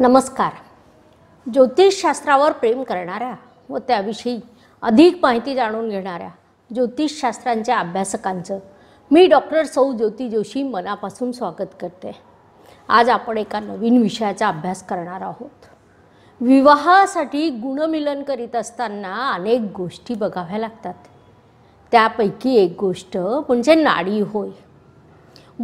नमस्कार ज्योतिषशास्त्रावर प्रेम करणाऱ्या व त्याविषयी अधिक माहिती जाणून घेणाऱ्या ज्योतिषशास्त्रांच्या अभ्यासकांचं मी डॉक्टर सौ ज्योती जोशी मनापासून स्वागत करते आज आपण एका नवीन विषयाचा अभ्यास करणार आहोत विवाहासाठी गुणमिलन करीत असताना अनेक गोष्टी बघाव्या लागतात त्यापैकी एक गोष्ट म्हणजे नाडी होय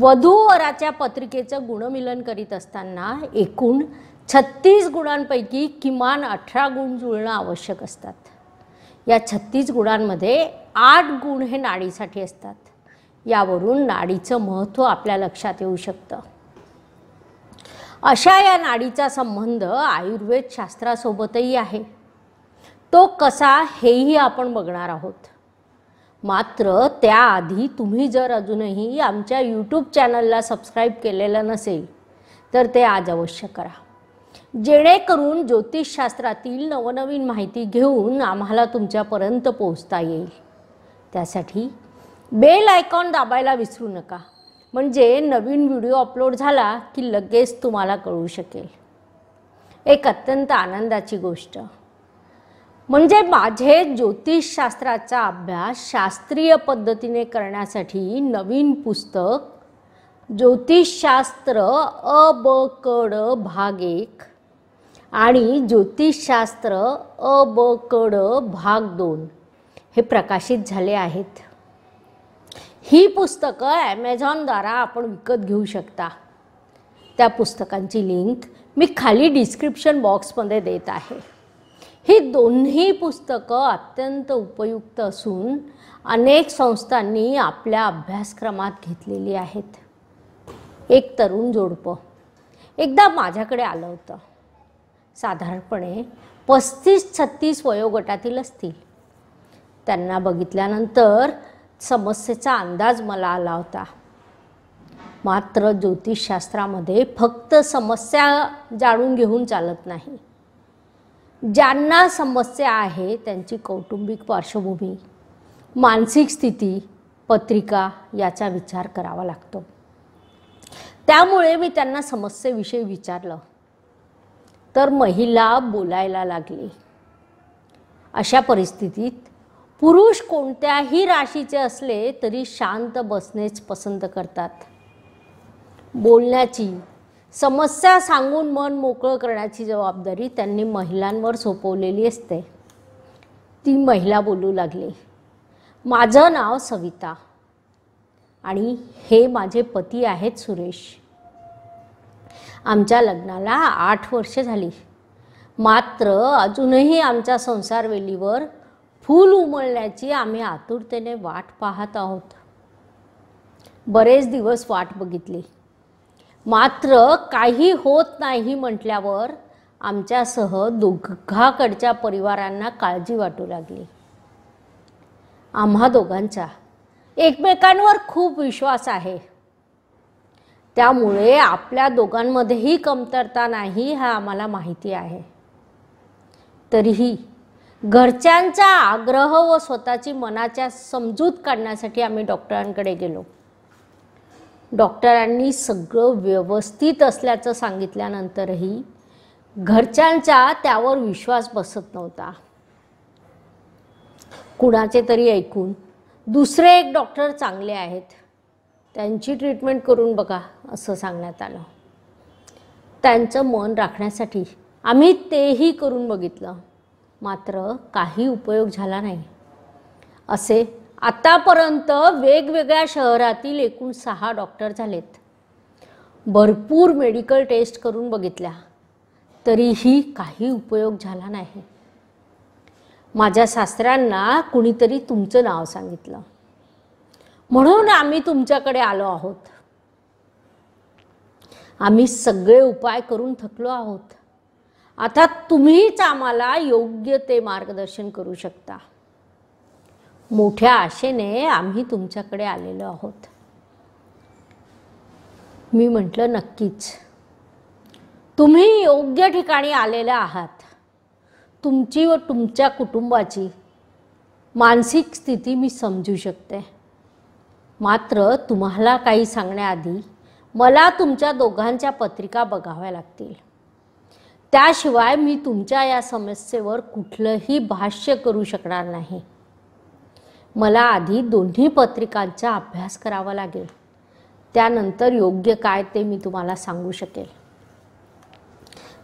वधू वराच्या पत्रिकेचं गुणमिलन करीत असताना एकूण छत्तीस गुणांपैकी किमान अठरा गुण जुळणं आवश्यक असतात या छत्तीस गुणांमध्ये आठ गुण हे नाडीसाठी असतात यावरून नाडीचं महत्त्व आपल्या लक्षात येऊ शकतं अशा या नाडीचा संबंध आयुर्वेद शास्त्रासोबतही आहे तो कसा हेही आपण बघणार आहोत मात्र त्याआधी तुम्ही जर अजूनही आमच्या यूट्यूब चॅनलला सबस्क्राईब केलेलं नसेल तर ते आज अवश्य करा जेणेकरून ज्योतिषशास्त्रातील नवनवीन माहिती घेऊन आम्हाला तुमच्यापर्यंत पोहोचता येईल त्यासाठी बेल आयकॉन दाबायला विसरू नका म्हणजे नवीन व्हिडिओ अपलोड झाला की लगेच तुम्हाला कळू शकेल एक अत्यंत आनंदाची गोष्ट म्हणजे माझे ज्योतिषशास्त्राचा अभ्यास शास्त्रीय पद्धतीने करण्यासाठी नवीन पुस्तक ज्योतिषशास्त्र अ ब कड भाग एक आणि ज्योतिषशास्त्र अ ब कड भाग दोन हे प्रकाशित झाले आहेत ही पुस्तकं ॲमेझॉनद्वारा आपण विकत घेऊ शकता त्या पुस्तकांची लिंक मी खाली डिस्क्रिप्शन बॉक्समध्ये देत आहे ही दोन्ही पुस्तकं अत्यंत उपयुक्त असून अनेक संस्थांनी आपल्या अभ्यासक्रमात घेतलेली आहेत एक तरुण जोडपं एकदा माझ्याकडे आलं होतं साधारणपणे पस्तीस छत्तीस वयोगटातील असतील त्यांना बघितल्यानंतर समस्येचा अंदाज मला आला होता मात्र ज्योतिषशास्त्रामध्ये फक्त समस्या जाणून घेऊन चालत नाही ज्यांना समस्या आहे त्यांची कौटुंबिक पार्श्वभूमी मानसिक स्थिती पत्रिका याचा विचार करावा लागतो त्यामुळे मी त्यांना समस्येविषयी विचारलं तर महिला बोलायला लागली अशा परिस्थितीत पुरुष कोणत्याही राशीचे असले तरी शांत बसणेच पसंत करतात बोलण्याची समस्या सांगून मन मोकळं करण्याची जबाबदारी त्यांनी महिलांवर सोपवलेली असते ती महिला बोलू लागली माझं नाव सविता आणि हे माझे पती आहेत सुरेश आमच्या लग्नाला आठ वर्ष झाली मात्र अजूनही आमच्या संसारवेलीवर फूल उमळण्याची आम्ही आतुरतेने वाट पाहत आहोत बरेच दिवस वाट बघितली मात्र काही होत नाही म्हटल्यावर आमच्यासह दोघाकडच्या परिवारांना काळजी वाटू लागली आम्हा दोघांचा एकमेकांवर खूप विश्वास आहे त्यामुळे आपल्या दोघांमध्येही कमतरता नाही हा आम्हाला माहिती आहे तरीही घरच्यांचा आग्रह व स्वतःची मनाच्या समजूत काढण्यासाठी आम्ही डॉक्टरांकडे गेलो डॉक्टरांनी सगळं व्यवस्थित असल्याचं सांगितल्यानंतरही घरच्यांचा त्यावर विश्वास बसत नव्हता कुणाचे तरी ऐकून दुसरे एक डॉक्टर चांगले आहेत त्यांची ट्रीटमेंट करून बघा असं सांगण्यात आलं त्यांचं मन राखण्यासाठी आम्ही तेही करून बघितलं मात्र काही उपयोग झाला नाही असे आतापर्यंत वेगवेगळ्या शहरातील एकूण सहा डॉक्टर झालेत भरपूर मेडिकल टेस्ट करून बघितल्या तरीही काही उपयोग झाला नाही माझ्या सासऱ्यांना कुणीतरी तुमचं नाव सांगितलं म्हणून आम्ही तुमच्याकडे आलो आहोत आम्ही सगळे उपाय करून थकलो आहोत आता तुम्हीच आम्हाला योग्य ते मार्गदर्शन करू शकता मोठ्या आशेने आम्ही तुमच्याकडे आलेलो आहोत मी म्हटलं नक्कीच तुम्ही योग्य ठिकाणी आलेल्या आहात तुमची व तुमच्या कुटुंबाची मानसिक स्थिती मी समजू शकते मात्र तुम्हाला काही सांगण्याआधी मला तुमच्या दोघांच्या पत्रिका बघाव्या लागतील त्याशिवाय मी तुमच्या या समस्येवर कुठलंही भाष्य करू शकणार नाही मला आधी दोन्ही पत्रिकांचा अभ्यास करावा लागेल त्यानंतर योग्य काय ते मी तुम्हाला सांगू शकेल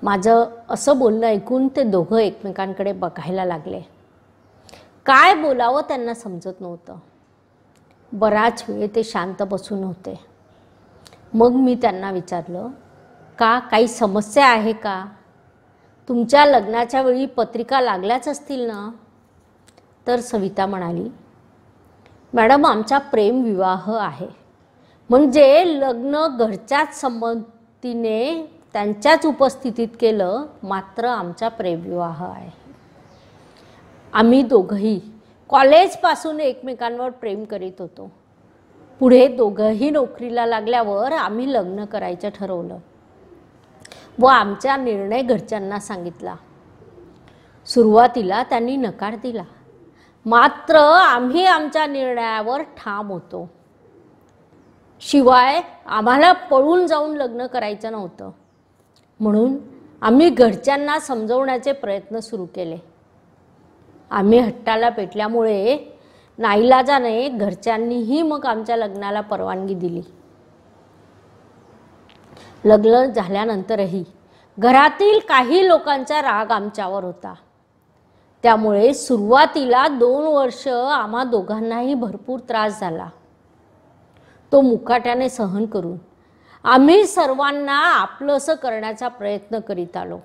माझं असं बोलणं ऐकून ते दोघं एकमेकांकडे बघायला लागले काय बोलावं त्यांना समजत नव्हतं बराच वेळ ते शांत बसून होते मग मी त्यांना विचारलं का काही समस्या आहे का तुमच्या लग्नाच्या वेळी पत्रिका लागल्याच असतील ना तर सविता म्हणाली मॅडम आमचा प्रेम विवाह आहे म्हणजे लग्न घरच्याच संमतीने त्यांच्याच उपस्थितीत केलं मात्र आमचा प्रेमविवाह आहे आम्ही दोघंही कॉलेजपासून एकमेकांवर प्रेम करीत होतो पुढे दोघंही नोकरीला लागल्यावर आम्ही लग्न करायचं ठरवलं व आमचा निर्णय घरच्यांना सांगितला सुरुवातीला त्यांनी नकार दिला मात्र आम्ही आमच्या निर्णयावर ठाम होतो शिवाय आम्हाला पळून जाऊन लग्न करायचं नव्हतं म्हणून आम्ही घरच्यांना समजवण्याचे प्रयत्न सुरू केले आम्ही हट्टाला पेटल्यामुळे नाईलाजाने घरच्यांनीही मग आमच्या लग्नाला परवानगी दिली लग्न झाल्यानंतरही घरातील काही लोकांचा राग आमच्यावर होता त्यामुळे सुरुवातीला दोन वर्ष आम्हा दोघांनाही भरपूर त्रास झाला तो मुकाट्याने सहन करून आम्ही सर्वांना आपलं असं करण्याचा प्रयत्न करीत आलो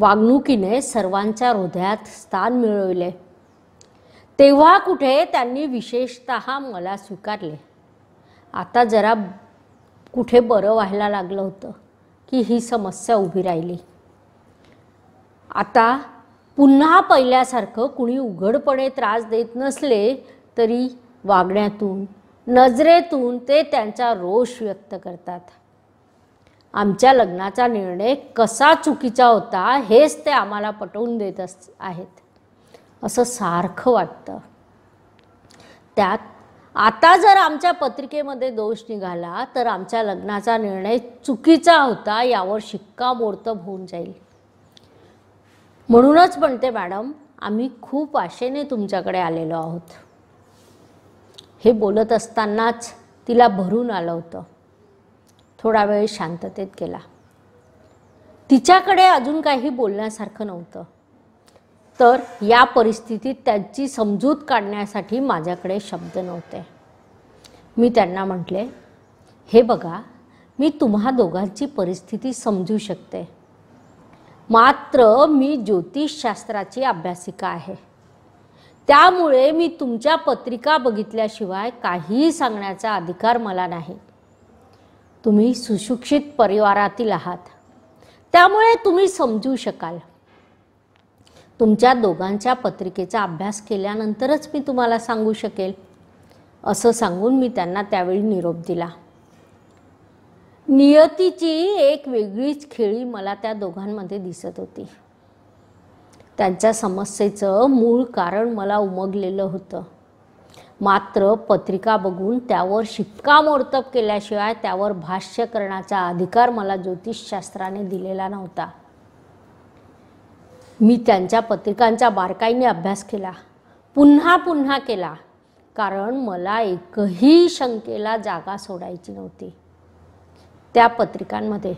वागणुकीने सर्वांच्या हृदयात स्थान मिळवले तेव्हा कुठे त्यांनी विशेषत मला स्वीकारले आता जरा कुठे बरं व्हायला लागलं होतं की ही समस्या उभी राहिली आता पुन्हा पहिल्यासारखं कुणी उघडपणे त्रास देत नसले तरी वागण्यातून नजरेतून ते त्यांचा रोष व्यक्त करतात आमच्या लग्नाचा निर्णय कसा चुकीचा होता हेच ते आम्हाला पटवून देत अस आहेत असं सारखं वाटतं त्यात आता जर आमच्या पत्रिकेमध्ये दोष निघाला तर आमच्या लग्नाचा निर्णय चुकीचा होता यावर शिक्कामोर्तब होऊन जाईल म्हणूनच म्हणते मॅडम आम्ही खूप आशेने तुमच्याकडे आलेलो आहोत हे बोलत असतानाच तिला भरून आलं होतं थोडा वेळ शांततेत गेला तिच्याकडे अजून काही बोलण्यासारखं नव्हतं तर या परिस्थितीत त्यांची समजूत काढण्यासाठी माझ्याकडे शब्द नव्हते मी त्यांना म्हटले हे बघा मी तुम्हा दोघांची परिस्थिती समजू शकते मात्र मी ज्योतिषशास्त्राची अभ्यासिका आहे त्यामुळे मी तुमच्या पत्रिका बघितल्याशिवाय काहीही सांगण्याचा अधिकार मला नाही तुम्ही सुशिक्षित परिवारातील आहात त्यामुळे तुम्ही समजू शकाल तुमच्या दोघांच्या पत्रिकेचा अभ्यास केल्यानंतरच मी तुम्हाला सांगू शकेल असं सांगून मी त्यांना त्यावेळी निरोप दिला नियतीची एक वेगळीच खेळी मला त्या दोघांमध्ये दिसत होती त्यांच्या समस्येचं मूळ कारण मला उमगलेलं होतं मात्र पत्रिका बघून त्यावर शिक्कामोर्तब केल्याशिवाय त्यावर भाष्य करण्याचा अधिकार मला ज्योतिषशास्त्राने दिलेला नव्हता मी त्यांच्या पत्रिकांचा बारकाईने अभ्यास केला पुन्हा पुन्हा केला कारण मला एकही शंकेला जागा सोडायची नव्हती त्या पत्रिकांमध्ये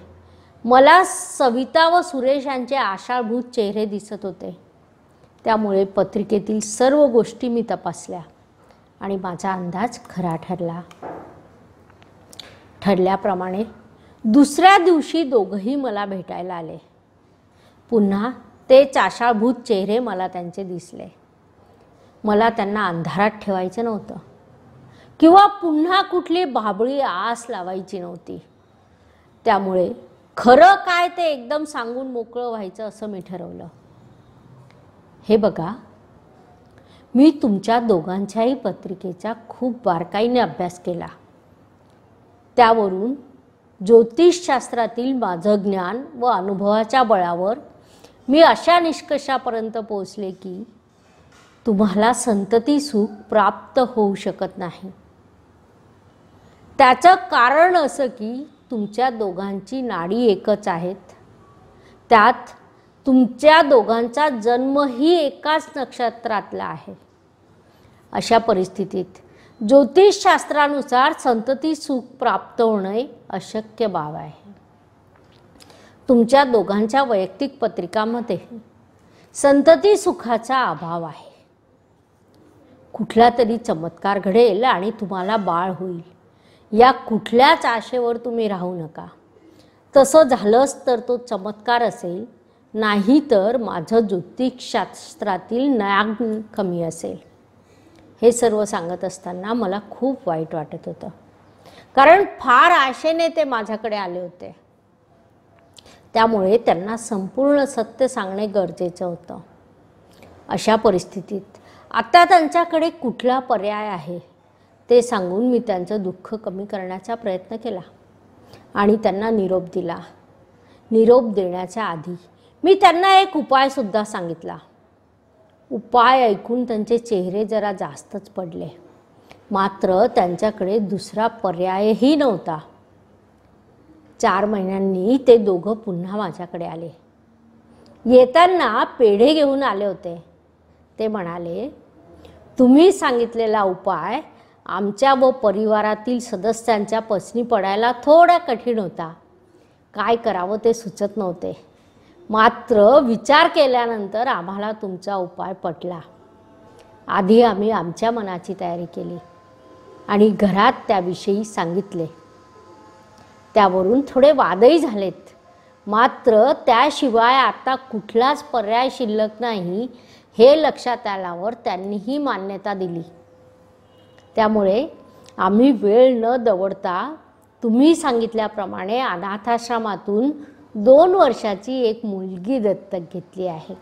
मला सविता व सुरेश यांचे आषाढभूत चेहरे दिसत होते त्यामुळे पत्रिकेतील सर्व गोष्टी मी तपासल्या आणि माझा अंदाज खरा ठरला ठरल्याप्रमाणे दुसऱ्या दिवशी दोघंही मला भेटायला आले पुन्हा ते चाशाभूत चेहरे मला त्यांचे दिसले मला त्यांना अंधारात ठेवायचं नव्हतं किंवा पुन्हा कुठली बाबळी आस लावायची नव्हती त्यामुळे खरं काय ते एकदम सांगून मोकळं व्हायचं असं मी ठरवलं हे बघा मी तुमच्या दोघांच्याही पत्रिकेचा खूप बारकाईने अभ्यास केला त्यावरून ज्योतिषशास्त्रातील माझं ज्ञान व अनुभवाच्या बळावर मी अशा निष्कर्षापर्यंत पोहोचले की तुम्हाला संतती सुख प्राप्त होऊ शकत नाही त्याचं कारण असं की तुमच्या दोघांची नाडी एकच आहेत त्यात तुमच्या दोघांचा जन्मही एकाच नक्षत्रातला आहे अशा परिस्थितीत ज्योतिषशास्त्रानुसार संतती सुख प्राप्त होणे अशक्य बाब आहे तुमच्या दोघांच्या वैयक्तिक पत्रिकामध्ये संतती सुखाचा अभाव आहे कुठला तरी चमत्कार घडेल आणि तुम्हाला बाळ होईल या कुठल्याच आशेवर तुम्ही राहू नका तसं झालंच तर तो चमत्कार असेल नाही तर माझं ज्योतिषशास्त्रातील ज्ञान कमी असेल हे सर्व सांगत असताना मला खूप वाईट वाटत होतं कारण फार आशेने ते माझ्याकडे आले होते त्यामुळे त्यांना संपूर्ण सत्य सांगणे गरजेचं होतं अशा परिस्थितीत आता त्यांच्याकडे कुठला पर्याय आहे ते सांगून मी त्यांचं दुःख कमी करण्याचा प्रयत्न केला आणि त्यांना निरोप दिला निरोप देण्याच्या आधी मी त्यांना एक उपायसुद्धा सांगितला उपाय ऐकून त्यांचे चेहरे जरा जास्तच पडले मात्र त्यांच्याकडे दुसरा पर्यायही नव्हता चार महिन्यांनी ते दोघं पुन्हा माझ्याकडे आले येताना पेढे घेऊन आले होते ते म्हणाले तुम्ही सांगितलेला उपाय आमच्या व परिवारातील सदस्यांच्या पसनी पडायला थोडा कठीण होता काय करावं ते सुचत नव्हते मात्र विचार केल्यानंतर आम्हाला तुमचा उपाय पटला आधी आम्ही आमच्या मनाची तयारी केली आणि घरात त्याविषयी सांगितले त्यावरून थोडे वादही झालेत मात्र त्याशिवाय आता कुठलाच पर्याय शिल्लक नाही हे लक्षात आल्यावर त्यांनीही मान्यता दिली त्यामुळे आम्ही वेळ न दवडता तुम्ही सांगितल्याप्रमाणे अनाथाश्रमातून दोन वर्षाची एक मुलगी दत्तक घेतली आहे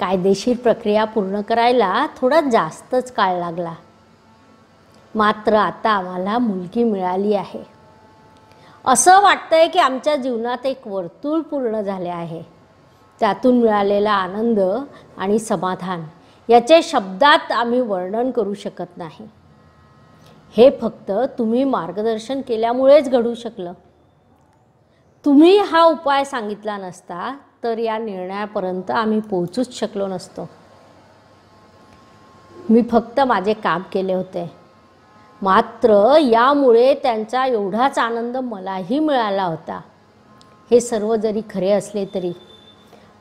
कायदेशीर प्रक्रिया पूर्ण करायला थोडा जास्तच काळ लागला मात्र आता आम्हाला मुलगी मिळाली आहे असं वाटतंय की आमच्या जीवनात एक वर्तुळ पूर्ण झाले आहे त्यातून मिळालेला आनंद आणि समाधान याचे शब्दात आम्ही वर्णन करू शकत नाही हे फक्त तुम्ही मार्गदर्शन केल्यामुळेच घडू शकलं तुम्ही हा उपाय सांगितला नसता तर या निर्णयापर्यंत आम्ही पोहोचूच शकलो नसतो मी फक्त माझे काम केले होते मात्र यामुळे त्यांचा एवढाच आनंद मलाही मिळाला होता हे सर्व जरी खरे असले तरी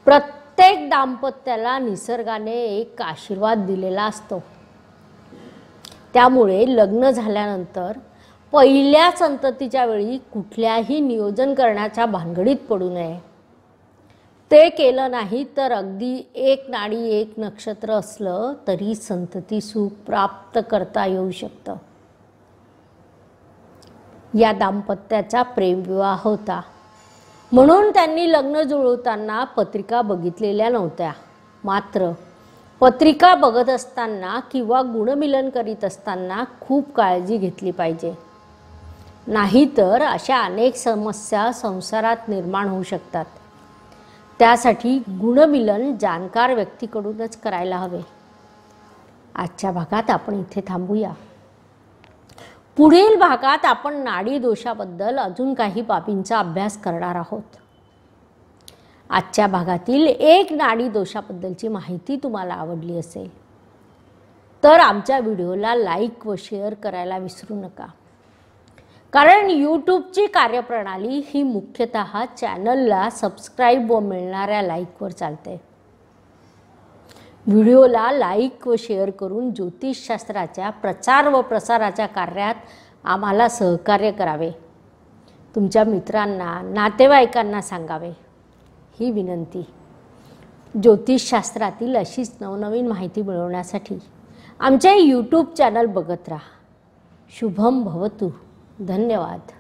प्रत्येक दाम्पत्याला निसर्गाने एक आशीर्वाद दिलेला असतो त्यामुळे लग्न झाल्यानंतर पहिल्या संततीच्या वेळी कुठल्याही नियोजन करण्याच्या भानगडीत पडू नये ते केलं नाही तर अगदी एक नाडी एक नक्षत्र असलं तरी संतती सुख प्राप्त करता येऊ शकतं या दाम्पत्याचा प्रेमविवाह होता म्हणून त्यांनी लग्न जुळवताना पत्रिका बघितलेल्या नव्हत्या मात्र पत्रिका बघत असताना किंवा गुणमिलन करीत असताना खूप काळजी घेतली पाहिजे नाहीतर अशा अनेक समस्या संसारात निर्माण होऊ शकतात त्यासाठी गुणमिलन जाणकार व्यक्तीकडूनच करायला हवे आजच्या भागात आपण इथे थांबूया पुढील भागात आपण नाडी दोषाबद्दल अजून काही बाबींचा अभ्यास करणार आहोत आजच्या भागातील एक नाडी दोषाबद्दलची माहिती तुम्हाला आवडली असेल तर आमच्या व्हिडिओला लाईक व शेअर करायला विसरू नका कारण यूट्यूबची कार्यप्रणाली ही मुख्यतः चॅनलला सबस्क्राईब व मिळणाऱ्या लाईकवर चालते व्हिडिओला लाईक व शेअर करून ज्योतिषशास्त्राच्या प्रचार व प्रसाराच्या कार्यात आम्हाला सहकार्य करावे तुमच्या मित्रांना नातेवाईकांना सांगावे ही विनंती ज्योतिषशास्त्रातील अशीच नवनवीन माहिती मिळवण्यासाठी आमचे यूट्यूब चॅनल बघत राहा शुभम भवतू धन्यवाद